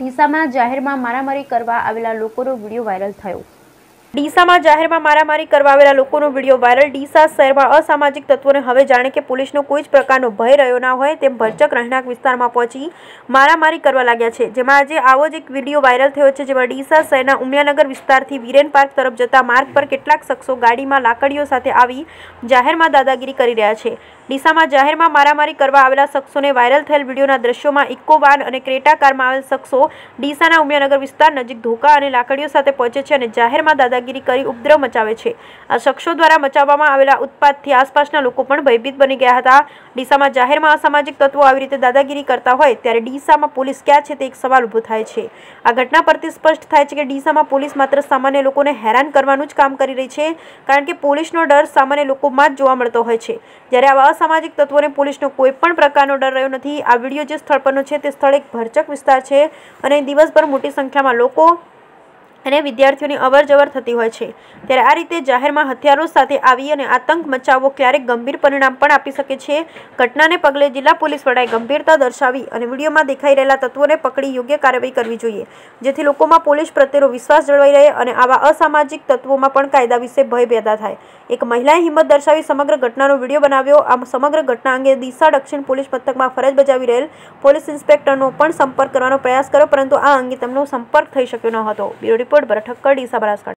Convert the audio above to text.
ડીસામાં જાહેરમાં મારામારી કરવા આવેલા લોકોનો વિડીયો વાયરલ થયો ડીસામાં જાહેરમાં મારામારી કરવાવેલા લોકોનો વિડીયો વાયરલ ડીસા શહેરમાં અસામાજિક તત્વોને હવે જાણે કે પોલીસનો કોઈ જ પ્રકારનો ભય રહ્યો ના હોય તેમ ભરચક રહેણાંક વિસ્તારમાં પહોંચી મારામારી કરવા લાગ્યા છે જેમાં આજે આવો જ એક વિડીયો વાયરલ થયો છે જેમાં ડીસા શહેરના ઉમિયાનગર વિસ્તારથી વિરેન પાર્ક તરફ જતા માર્ગ પર કેટલાક શખ્સો ગાડીમાં લાકડીઓ સાથે આવી જાહેરમાં દાદાગીરી કરી રહ્યા છે ડીસામાં જાહેરમાં મારામારી કરવા આવેલા શખ્સોને વાયરલ થયેલ વિડીયોના દ્રશ્યોમાં ઇકોવાન અને ક્રેટા કારમાં આવેલ શખ્સો ડીસાના ઉમિયાનગર વિસ્તાર નજીક ધોકા અને લાકડીઓ સાથે પહોંચે છે અને જાહેરમાં દાદાગીરી દાદાગીરી કરી ઉપદ્રવ મચાવે છે આ શખ્સો દ્વારા મચાવવામાં આવેલા ઉત્પાદથી આસપાસના લોકો પણ ભયભીત બની ગયા હતા ડીસામાં જાહેરમાં અસામાજિક તત્વો આવી રીતે દાદાગીરી કરતા હોય ત્યારે ડીસામાં પોલીસ ક્યાં છે તે એક સવાલ ઊભો થાય છે આ ઘટના પરથી સ્પષ્ટ થાય છે કે ડીસામાં પોલીસ માત્ર સામાન્ય લોકોને હેરાન કરવાનું જ કામ કરી રહી છે કારણ કે પોલીસનો ડર સામાન્ય લોકોમાં જ જોવા મળતો હોય છે જ્યારે આવા અસામાજિક તત્વોને પોલીસનો કોઈ પણ પ્રકારનો ડર રહ્યો નથી આ વિડીયો જે સ્થળ પરનો છે તે સ્થળ એક ભરચક વિસ્તાર છે અને દિવસભર મોટી સંખ્યામાં લોકો અને વિદ્યાર્થીઓની અવરજવર થતી હોય છે ત્યારે આ રીતે જાહેરમાં હથિયારો સાથે આવી અને આતંક મચાવવો ક્યારેક ગંભીર પરિણામ પણ આપી શકે છે ઘટનાને પગલે જિલ્લા પોલીસ વડાએ ગંભીરતા દર્શાવી અને વિડીયોમાં દેખાઈ રહેલા તત્વોને પકડી યોગ્ય કાર્યવાહી કરવી જોઈએ જેથી લોકોમાં પોલીસ પ્રત્યેનો વિશ્વાસ જળવાઈ રહે અને આવા અસામાજિક તત્વોમાં પણ કાયદા વિશે ભય પેદા થાય એક મહિલાએ હિંમત દર્શાવી સમગ્ર ઘટનાનો વિડીયો બનાવ્યો આ સમગ્ર ઘટના અંગે દિશા દક્ષિણ પોલીસ મથકમાં ફરજ બજાવી રહેલ પોલીસ ઇન્સ્પેક્ટરનો પણ સંપર્ક કરવાનો પ્રયાસ કર્યો પરંતુ આ અંગે તેમનો સંપર્ક થઈ શક્યો ન હતો બ્યુરો રિપોર્ટ રાજકોટ ભરઠક કડી સાબરકાંઠા